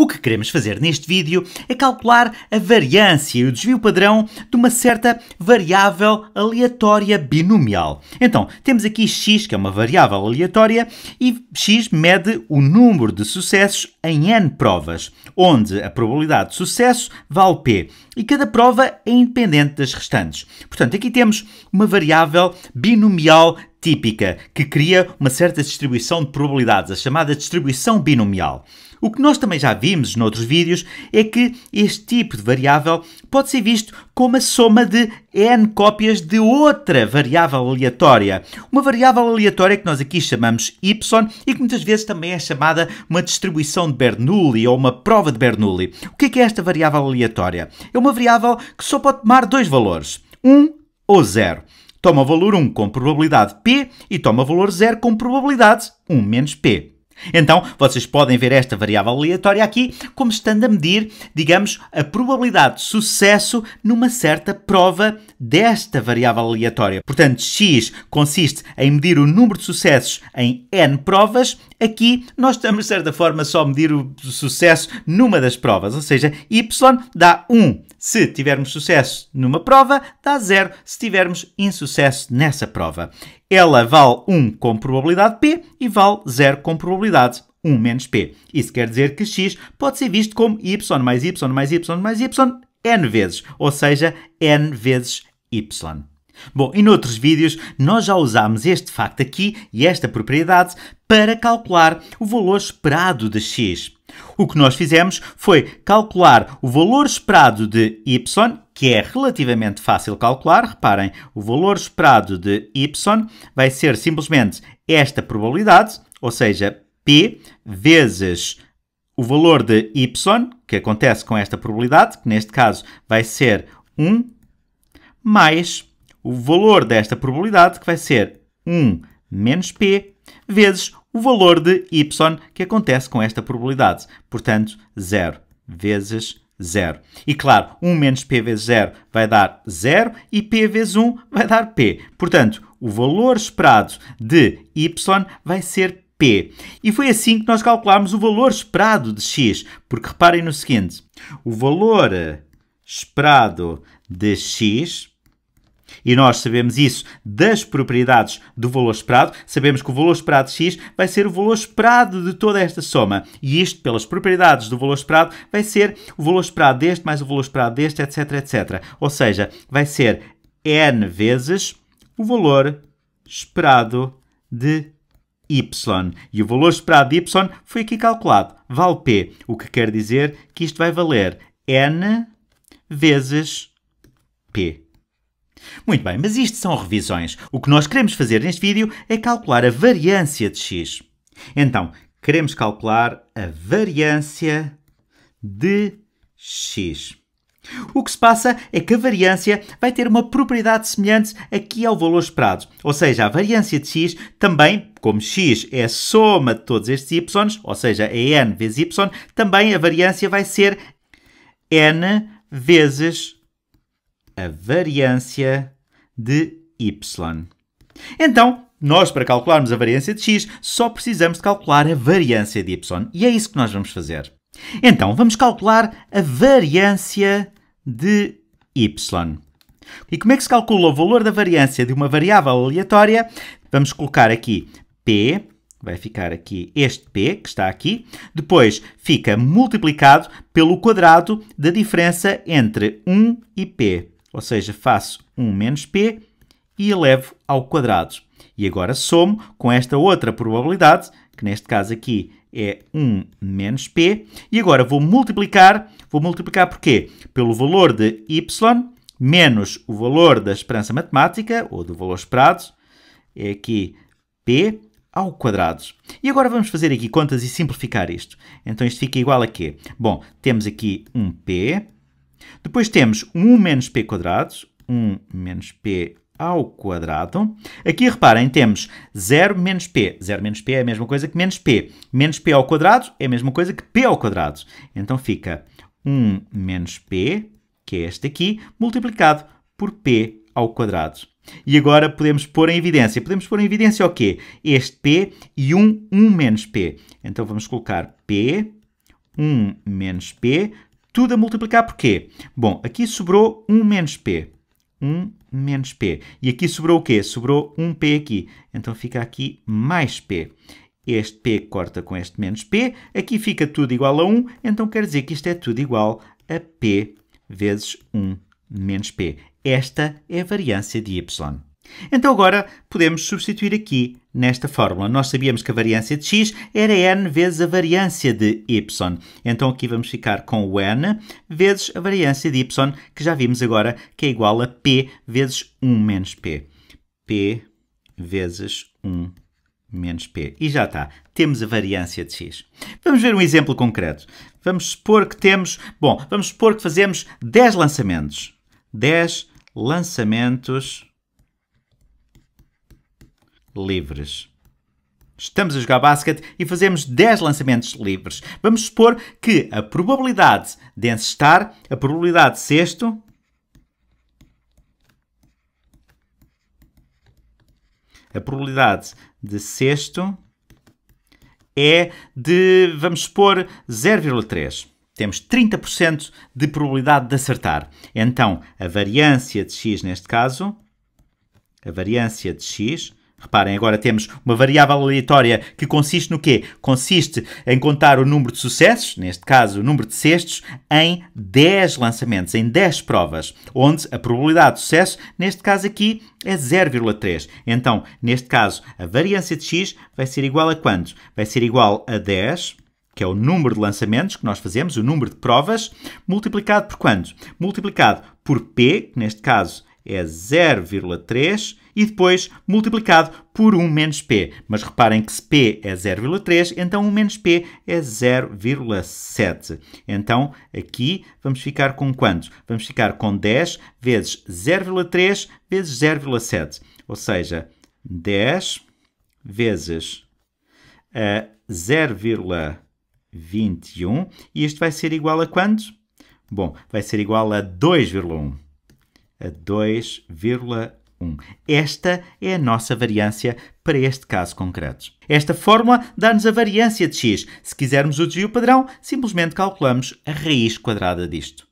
O que queremos fazer neste vídeo é calcular a variância e o desvio padrão de uma certa variável aleatória binomial. Então, temos aqui x, que é uma variável aleatória, e x mede o número de sucessos em n provas, onde a probabilidade de sucesso vale p, e cada prova é independente das restantes. Portanto, aqui temos uma variável binomial típica, que cria uma certa distribuição de probabilidades, a chamada distribuição binomial. O que nós também já vimos noutros vídeos é que este tipo de variável pode ser visto como a soma de n cópias de outra variável aleatória. Uma variável aleatória que nós aqui chamamos y e que muitas vezes também é chamada uma distribuição de Bernoulli ou uma prova de Bernoulli. O que é, que é esta variável aleatória? É uma variável que só pode tomar dois valores, 1 um ou 0 toma valor 1 com probabilidade P e toma valor 0 com probabilidade 1 menos P. Então, vocês podem ver esta variável aleatória aqui como estando a medir, digamos, a probabilidade de sucesso numa certa prova desta variável aleatória. Portanto, x consiste em medir o número de sucessos em n provas. Aqui nós estamos, de certa forma, só a medir o sucesso numa das provas, ou seja, y dá 1 se tivermos sucesso numa prova, dá zero se tivermos insucesso nessa prova. Ela vale 1 com probabilidade P e vale 0 com probabilidade 1 menos P. Isso quer dizer que X pode ser visto como Y mais Y mais Y mais Y N vezes, ou seja, N vezes Y. Bom, e noutros vídeos nós já usámos este facto aqui e esta propriedade para calcular o valor esperado de x. O que nós fizemos foi calcular o valor esperado de y, que é relativamente fácil calcular. Reparem, o valor esperado de y vai ser simplesmente esta probabilidade, ou seja, p vezes o valor de y, que acontece com esta probabilidade, que neste caso vai ser 1, mais o valor desta probabilidade, que vai ser 1 menos p, vezes o valor de y que acontece com esta probabilidade. Portanto, 0 vezes 0. E claro, 1 menos p vezes 0 vai dar 0 e p vezes 1 vai dar p. Portanto, o valor esperado de y vai ser p. E foi assim que nós calculámos o valor esperado de x, porque reparem no seguinte: o valor eh, esperado de x e nós sabemos isso das propriedades do valor esperado. Sabemos que o valor esperado x vai ser o valor esperado de toda esta soma. E isto, pelas propriedades do valor esperado, vai ser o valor esperado deste mais o valor esperado deste, etc, etc. Ou seja, vai ser n vezes o valor esperado de y. E o valor esperado de y foi aqui calculado. Vale p, o que quer dizer que isto vai valer n vezes p. Muito bem, mas isto são revisões. O que nós queremos fazer neste vídeo é calcular a variância de x. Então, queremos calcular a variância de x. O que se passa é que a variância vai ter uma propriedade semelhante aqui ao valor esperado. Ou seja, a variância de x também, como x é a soma de todos estes y, ou seja, é n vezes y, também a variância vai ser n vezes a variância de y. Então, nós, para calcularmos a variância de x, só precisamos de calcular a variância de y. E é isso que nós vamos fazer. Então, vamos calcular a variância de y. E como é que se calcula o valor da variância de uma variável aleatória? Vamos colocar aqui p, vai ficar aqui este p, que está aqui. Depois fica multiplicado pelo quadrado da diferença entre 1 e p. Ou seja, faço 1 menos p e elevo ao quadrado. E agora somo com esta outra probabilidade, que neste caso aqui é 1 menos p, e agora vou multiplicar, vou multiplicar por quê? Pelo valor de y menos o valor da esperança matemática, ou do valor esperado, é aqui p ao quadrado. E agora vamos fazer aqui contas e simplificar isto. Então isto fica igual a quê? Bom, temos aqui um p, depois temos 1 menos p quadrados 1 menos p ao quadrado. Aqui, reparem, temos 0 menos p. 0 menos p é a mesma coisa que menos p. Menos p ao quadrado é a mesma coisa que p ao quadrado. Então fica 1 menos p, que é este aqui, multiplicado por p ao quadrado. E agora podemos pôr em evidência. Podemos pôr em evidência o quê? Este p e 1, 1 menos p. Então vamos colocar p, 1 menos p, tudo a multiplicar por quê? Bom, aqui sobrou 1 menos p. 1 menos p. E aqui sobrou o quê? Sobrou 1p aqui. Então fica aqui mais p. Este p corta com este menos p. Aqui fica tudo igual a 1. Então quer dizer que isto é tudo igual a p vezes 1 menos p. Esta é a variância de y. Então agora podemos substituir aqui nesta fórmula. Nós sabíamos que a variância de x era n vezes a variância de y. Então aqui vamos ficar com o n vezes a variância de y, que já vimos agora que é igual a p vezes 1 menos p. p vezes 1 menos p. E já está. Temos a variância de x. Vamos ver um exemplo concreto. Vamos supor que temos... Bom, vamos supor que fazemos 10 lançamentos. 10 lançamentos livres. Estamos a jogar basquete e fazemos 10 lançamentos livres. Vamos supor que a probabilidade de encestar, a probabilidade de sexto, a probabilidade de sexto é de, vamos supor, 0,3. Temos 30% de probabilidade de acertar. Então, a variância de x neste caso, a variância de x Reparem, agora temos uma variável aleatória que consiste no quê? Consiste em contar o número de sucessos, neste caso o número de cestos, em 10 lançamentos, em 10 provas, onde a probabilidade de sucesso, neste caso aqui, é 0,3. Então, neste caso, a variância de x vai ser igual a quanto? Vai ser igual a 10, que é o número de lançamentos que nós fazemos, o número de provas, multiplicado por quanto? Multiplicado por p, que neste caso é 0,3 e depois multiplicado por 1 menos p. Mas reparem que se p é 0,3, então 1 menos p é 0,7. Então aqui vamos ficar com quantos? Vamos ficar com 10 vezes 0,3 vezes 0,7. Ou seja, 10 vezes uh, eh, 0,21 e isto vai ser igual a quantos? Bom, vai ser igual a 2,1 a 2,1. Esta é a nossa variância para este caso concreto. Esta fórmula dá-nos a variância de x. Se quisermos o desvio padrão, simplesmente calculamos a raiz quadrada disto.